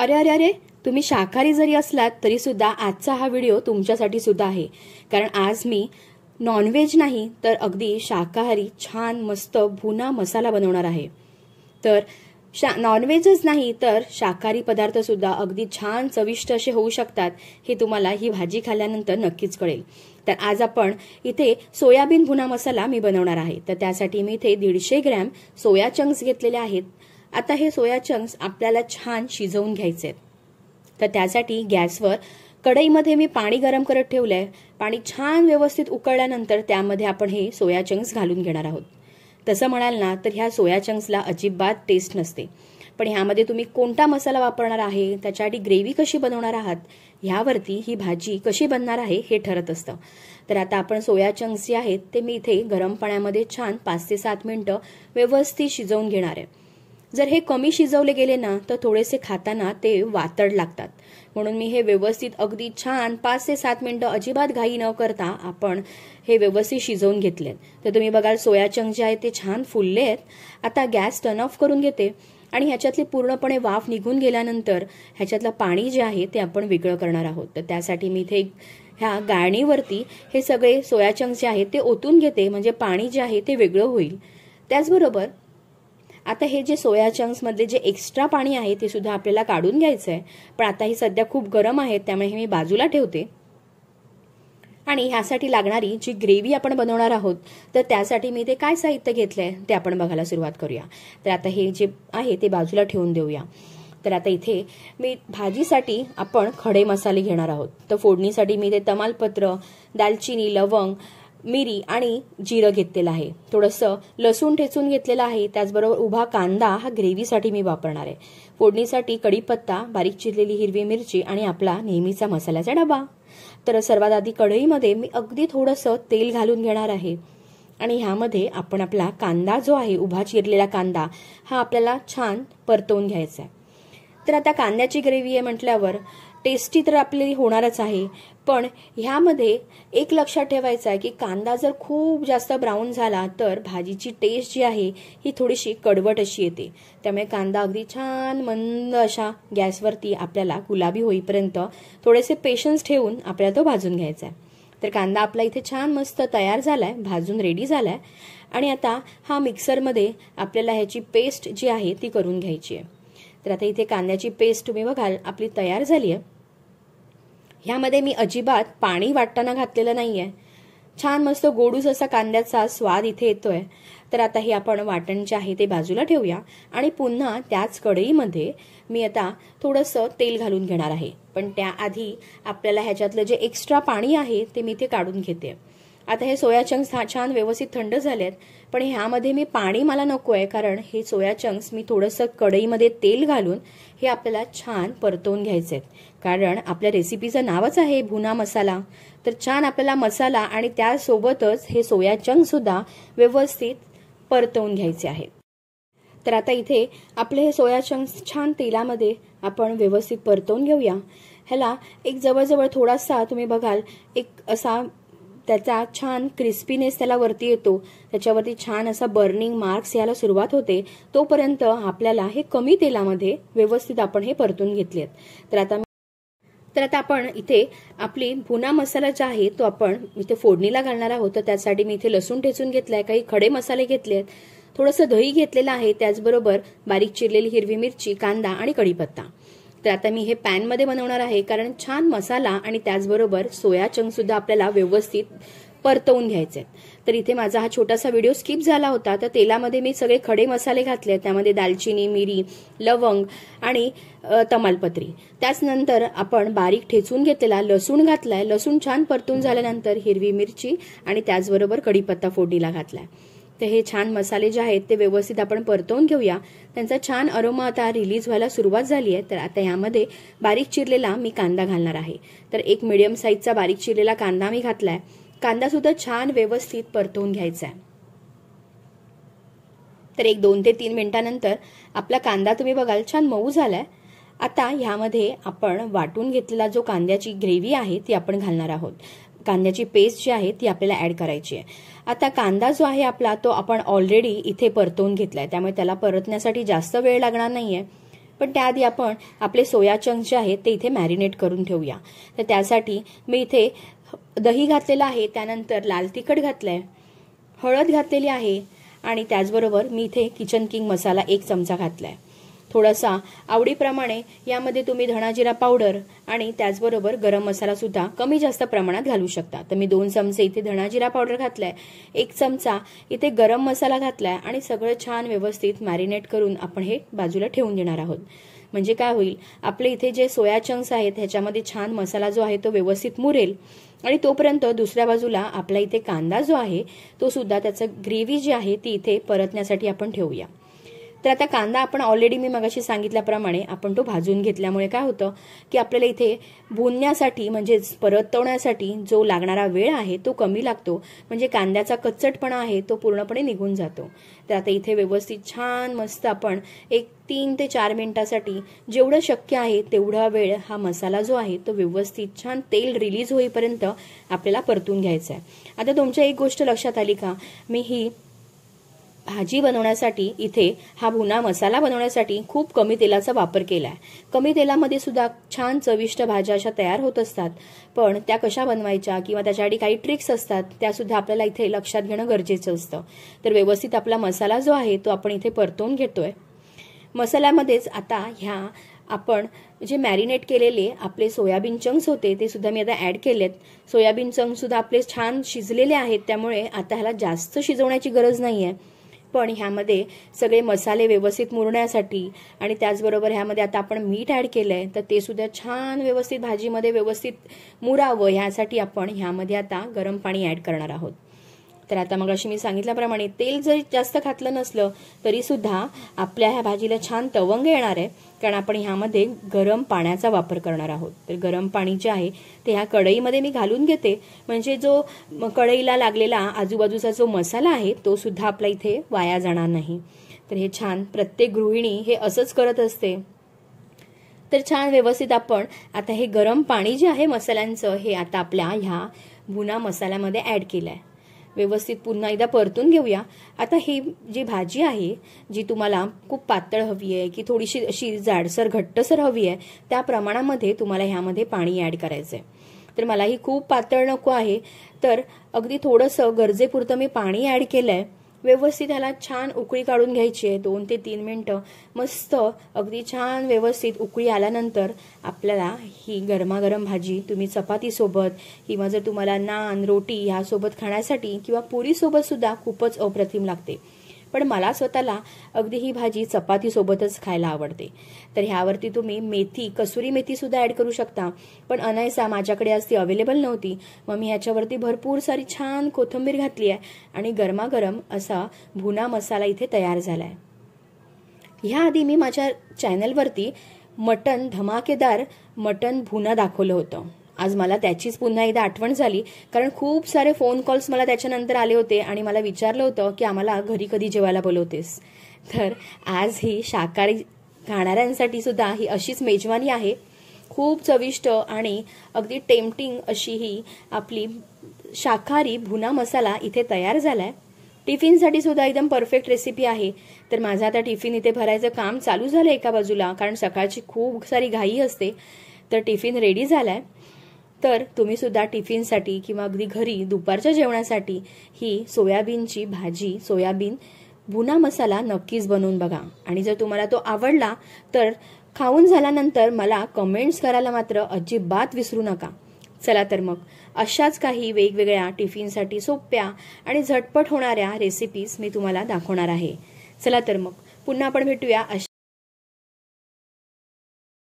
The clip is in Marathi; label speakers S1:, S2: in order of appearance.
S1: अरे अरे अरे तुम्ही शाकाहारी जरी असलात तरी सुद्धा आजचा हा व्हिडिओ तुमच्यासाठी सुद्धा आहे कारण आज मी नॉनव्हेज नाही तर अगदी शाकाहारी छान मस्त भुना मसाला बनवणार आहे तर शा नॉनव्हेजच नाही तर शाकाहारी पदार्थ सुद्धा अगदी छान चविष्ट असे होऊ शकतात हे तुम्हाला ही भाजी खाल्ल्यानंतर नक्कीच कळेल तर आज आपण इथे सोयाबीन भुना मसाला मी बनवणार आहे तर त्यासाठी मी इथे दीडशे ग्रॅम सोया चंक्स घेतलेले आहेत आता हे सोया चंक्स आपल्याला छान शिजवून घ्यायचे तर त्यासाठी गॅसवर कढईमध्ये मी पाणी गरम करत ठेवलं आहे पाणी छान व्यवस्थित उकळल्यानंतर त्यामध्ये आपण हे सोया चंक्स घालून घेणार आहोत तसं म्हणाल ना तर ह्या सोया चंक्सला अजिबात टेस्ट नसते पण ह्यामध्ये तुम्ही कोणता मसाला वापरणार आहे त्याच्यासाठी ग्रेव्ही कशी बनवणार आहात ह्यावरती ही भाजी कशी बनणार आहे हे ठरत असतं तर आता आपण सोया चंक्स जे आहेत ते मी इथे गरम पाण्यामध्ये छान पाच ते सात मिनटं व्यवस्थित शिजवून घेणार आहे जर हे कमी शिजवले गेले ना तर थोडेसे खाताना ते वातड लागतात म्हणून मी हे व्यवस्थित अगदी छान पाच ते सात मिनटं अजिबात घाई न करता आपण हे व्यवस्थित शिजवून घेतलेत तर तुम्ही बघाल सोया जे आहे ते छान फुलले आहेत आता गॅस टर्न ऑफ करून घेते आणि ह्याच्यातली पूर्णपणे वाफ निघून गेल्यानंतर ह्याच्यातलं पाणी जे आहे ते आपण वेगळं करणार आहोत तर त्यासाठी मी इथे ह्या गाळणीवरती हे सगळे सोया जे आहे ते ओतून घेते म्हणजे पाणी जे आहे ते वेगळं होईल त्याचबरोबर आता हे जे सोया चंक्समधले जे एक्स्ट्रा पाणी आहे ते सुद्धा आपल्याला काढून घ्यायचं आहे पण आता ही सध्या खूप गरम आहेत त्यामुळे हे मी बाजूला ठेवते आणि ह्यासाठी लागणारी जी ग्रेव्ही आपण बनवणार आहोत तर त्यासाठी मी ते काय साहित्य घेतलंय आहे ते आपण बघायला सुरुवात करूया तर आता हे जे आहे ते बाजूला ठेवून देऊया तर आता इथे मी भाजीसाठी आपण खडे मसाले घेणार आहोत तर फोडणीसाठी मी ते तमालपत्र दालचिनी लवंग मिरी आणि जिरं घेतलेलं आहे थोडंसं लसूण ठेचून घेतलेलं आहे त्याचबरोबर उभा कांदा हा ग्रेव्हीसाठी मी वापरणार आहे फोडणीसाठी कढीपत्ता बारीक चिरलेली हिरवी मिरची आणि आपला नेहमीचा मसाल्याचा डबा तर सर्वात आधी कढईमध्ये मी अगदी थोडंसं तेल घालून घेणार आहे आणि ह्यामध्ये आपण आपला कांदा जो आहे उभा चिरलेला कांदा हा आपल्याला छान परतवून घ्यायचा आहे तर आता कांद्याची ग्रेव्ही आहे म्हटल्यावर टेस्टी तर आपली होणारच आहे पण ह्यामध्ये एक लक्षात ठेवायचं आहे की कांदा जर खूप जास्त ब्राऊन झाला तर भाजीची टेस्ट जी आहे ही थोडीशी कडवट अशी येते त्यामुळे कांदा अगदी छान मंद अशा गॅसवरती आपल्याला गुलाबी होईपर्यंत थोडेसे पेशन्स ठेवून आपल्याला तो भाजून घ्यायचा आहे तर कांदा आपला इथे छान मस्त तयार झाला आहे भाजून रेडी झाला आहे आणि आता हा मिक्सरमध्ये आपल्याला ह्याची पेस्ट जी आहे ती करून घ्यायची आहे तर आता इथे कांद्याची पेस्ट तुम्ही बघाल आपली तयार झाली आहे ह्यामध्ये मी अजिबात पाणी वाटताना घातलेलं नाही आहे छान मस्त गोडूस असा कांद्याचा स्वाद इथे येतोय तर आता हे आपण वाटण जे आहे ते बाजूला ठेवूया आणि पुन्हा त्याच कढईमध्ये मी आता थोडंसं तेल घालून घेणार आहे पण त्याआधी आपल्याला ह्याच्यातलं जे एक्स्ट्रा पाणी आहे ते मी इथे काढून घेते आता हे सोया चंक्स छान व्यवस्थित थंड झालेत पण ह्यामध्ये मी पाणी मला नको आहे कारण हे सोया चंक्स मी थोडंसं कढईमध्ये तेल घालून हे आपल्याला छान परतवून घ्यायचे आहेत कारण आपल्या रेसिपीचं नावच आहे भुना मसाला तर छान आपल्याला मसाला आणि त्यासोबतच हे सोया सुद्धा व्यवस्थित परतवून घ्यायचे आहेत तर आता इथे आपले हे सोया चंक्स छान तेलामध्ये आपण व्यवस्थित परतवून घेऊया ह्याला एक जवळजवळ थोडासा तुम्ही बघाल एक असा त्याचा छान क्रिस्पीनेस त्याला वरती येतो त्याच्यावरती छान असा बर्निंग मार्क्स यायला सुरुवात होते तोपर्यंत आपल्याला हे कमी तेलामध्ये व्यवस्थित आपण हे परतून घेतलेत तर आता तर आता आपण इथे आपली भुना मसाला जो आहे तो आपण इथे फोडणीला घालणार आहोत त्यासाठी मी इथे लसूण ठेचून घेतलाय काही खडे मसाले घेतले आहेत थोडंसं दही घेतलेलं आहे त्याचबरोबर बारीक चिरलेली हिरवी मिरची कांदा आणि कढीपत्ता तर आता मी हे पॅनमध्ये बनवणार आहे कारण छान मसाला आणि त्याचबरोबर सोया सुद्धा आपल्याला व्यवस्थित परतवून घ्यायचे तर इथे माझा हा छोटासा व्हिडिओ स्किप झाला होता तर तेलामध्ये मी सगळे खडे मसाले घातले त्यामध्ये दालचिनी मिरी लवंग आणि तमालपत्री त्याचनंतर आपण बारीक ठेचून घेतलेला लसूण घातलाय लसूण छान परतून झाल्यानंतर हिरवी मिरची आणि त्याचबरोबर कडीपत्ता फोडणीला घातलाय तर हे छान मसाले जे आहेत ते व्यवस्थित आपण परतवून घेऊया त्यांचा छान अरोमा आता रिलीज व्हायला सुरुवात झाली आहे तर आता यामध्ये बारीक चिरलेला मी कांदा घालणार आहे तर एक मिडियम साईजचा बारीक चिरलेला कांदा मी घातलाय कांदा सुद्धा छान व्यवस्थित परतवून घ्यायचा आहे तर एक दोन ते तीन मिनिटानंतर आपला कांदा तुम्ही बघाल छान मऊ झालाय आता ह्यामध्ये आपण वाटून घेतलेला जो कांद्याची ग्रेव्ही आहे ती आपण घालणार आहोत कांद्याची पेस्ट जी आहे ती आपल्याला ॲड करायची आहे आता कांदा जो आहे आपला तो आपण ऑलरेडी इथे परतवून घेतलाय त्यामुळे त्याला परतण्यासाठी जास्त वेळ लागणार नाहीये पण त्याआधी आपण आपले सोया चंक्स जे आहेत ते इथे मॅरिनेट करून ठेवूया तर त्यासाठी मी इथे दही घातलेला आहे त्यानंतर लाल तिखट घातलंय हळद घातलेली आहे आणि त्याचबरोबर मी इथे किचन किंग मसाला एक चमचा घातलाय थोडासा आवडीप्रमाणे यामध्ये तुम्ही धणाजिरा पावडर आणि त्याचबरोबर गरम मसालासुद्धा कमी जास्त प्रमाणात घालू शकता तर मी दोन चमचे इथे धणाजिरा पावडर घातलाय एक चमचा इथे गरम मसाला घातलाय आणि सगळं छान व्यवस्थित मॅरिनेट करून आपण हे बाजूला ठेवून देणार आहोत म्हणजे काय होईल आपले इथे जे सोया चंक्स आहेत ह्याच्यामध्ये छान मसाला जो आहे तो व्यवस्थित मुरेल आणि तोपर्यंत दुसऱ्या बाजूला आपला इथे कांदा जो आहे तो सुद्धा त्याचं ग्रेव्ही जी आहे ती इथे परतण्यासाठी आपण ठेवूया तर आता कांदा आपण ऑलरेडी मी मगाशी सांगितल्याप्रमाणे आपण तो भाजून घेतल्यामुळे काय होतं की आपल्याला इथे भुनण्यासाठी म्हणजेच परतवण्यासाठी जो लागणारा वेळ आहे तो कमी लागतो म्हणजे कांद्याचा कच्चटपणा आहे तो पूर्णपणे निघून जातो तर आता इथे व्यवस्थित छान मस्त आपण एक तीन ते चार मिनिटासाठी जेवढं शक्य आहे तेवढा वेळ हा मसाला जो आहे तो व्यवस्थित छान तेल रिलीज होईपर्यंत आपल्याला परतून घ्यायचा आहे आता तुमच्या एक गोष्ट लक्षात आली का मी ही भाजी बनवण्यासाठी इथे हा भुना मसाला बनवण्यासाठी खूप कमी तेलाचा वापर केला आहे कमी तेलामध्ये सुद्धा छान चविष्ट भाज्या अशा तयार होत असतात पण त्या कशा बनवायच्या किंवा त्याच्यासाठी काही ट्रिक्स असतात त्यासुद्धा आपल्याला इथे लक्षात घेणं गरजेचं असतं तर व्यवस्थित आपला मसाला जो आहे तो आपण इथे परतवून घेतोय मसाल्यामध्येच आता ह्या आपण जे मॅरिनेट केलेले आपले सोयाबीन चंक्स होते ते सुद्धा मी आता ॲड केलेत सोयाबीन सुद्धा आपले छान शिजलेले आहेत त्यामुळे आता ह्याला जास्त शिजवण्याची गरज नाही आहे पण ह्यामध्ये सगळे मसाले व्यवस्थित मुरण्यासाठी आणि त्याचबरोबर ह्यामध्ये आता आपण मीठ ॲड केलं आहे तर ते सुद्धा छान व्यवस्थित भाजीमध्ये व्यवस्थित मुरावं ह्यासाठी आपण ह्यामध्ये आता गरम पाणी ॲड करणार आहोत तर आता मग अशी मी सांगितल्याप्रमाणे तेल जरी जास्त खातलं नसलं तरी सुद्धा आपल्या ह्या भाजीला छान तवंग येणार आहे कारण आपण ह्यामध्ये गरम पाण्याचा वापर करणार आहोत तर गरम पाणी जे आहे ते ह्या कढईमध्ये मी घालून घेते म्हणजे जो कढईला लागलेला आजूबाजूचा जो मसाला आहे तो सुद्धा आपला इथे वाया जाणार नाही तर हे छान प्रत्येक गृहिणी हे असंच करत असते तर छान व्यवस्थित आपण आता हे गरम पाणी जे आहे मसाल्यांचं हे आता आपल्या ह्या भुना मसाल्यामध्ये ॲड केलं आहे व्यवस्थित पुन्हा एकदा परतून घेऊया आता ही जी भाजी आहे जी तुम्हाला खूप पातळ हवी आहे की थोडीशी अशी जाडसर घट्टसर हवी आहे त्या प्रमाणामध्ये तुम्हाला ह्यामध्ये पाणी ॲड करायचं तर मला ही खूप पातळ नको आहे तर अगदी थोडंसं गरजेपुरतं मी पाणी ॲड केलं व्यवस्थित ह्याला छान उकळी काढून घ्यायची आहे दोन ते तीन मिनटं मस्त अगदी छान व्यवस्थित उकळी आल्यानंतर आपल्याला ही गरमागरम भाजी तुम्ही चपातीसोबत किंवा जर तुम्हाला नान रोटी ह्यासोबत खाण्यासाठी किंवा पुरीसोबत सुद्धा खूपच अप्रतिम लागते पण मला स्वतःला अगदी ही भाजी चपातीसोबतच खायला आवडते तर ह्यावरती तुम्ही मेथी कसुरी मेथीसुद्धा ॲड करू शकता पण अनायसा माझ्याकडे आज ती अवेलेबल नव्हती मग मी ह्याच्यावरती भरपूर सारी छान कोथिंबीर घातली आहे आणि गरमागरम असा भुना मसाला इथे तयार झाला आहे ह्याआधी मी माझ्या चॅनलवरती मटन धमाकेदार मटन भुना दाखवलं होतं आज मला त्याचीच पुन्हा एकदा आठवण झाली कारण खूप सारे फोन कॉल्स मला त्याच्यानंतर आले होते आणि मला विचारलं होतं की आम्हाला घरी कधी जेवायला बोलवतेस तर आज ही शाकाहारी खाणाऱ्यांसाठी सुद्धा ही अशीच मेजवानी आहे खूप चविष्ट आणि अगदी टेम्पटिंग अशी ही आपली शाकाहारी भुना मसाला इथे तयार झाला आहे टिफिनसाठी सुद्धा एकदम परफेक्ट रेसिपी आहे तर माझं आता टिफिन इथे भरायचं काम चालू झालं एका बाजूला कारण सकाळची खूप सारी घाई असते तर टिफिन रेडी झाला आहे तर तुम्ही सुद्धा टिफिनसाठी किंवा अगदी घरी दुपारच्या जेवणासाठी ही सोयाबीनची भाजी सोयाबीन भुना मसाला नक्कीच बनवून बघा आणि जर तुम्हाला तो आवडला तर खाऊन झाल्यानंतर मला कमेंट्स करायला मात्र अजिबात विसरू नका चला तर मग अशाच काही वेगवेगळ्या टिफिनसाठी सोप्या आणि झटपट होणाऱ्या रेसिपीज मी तुम्हाला दाखवणार आहे चला तर मग पुन्हा आपण भेटूया अशा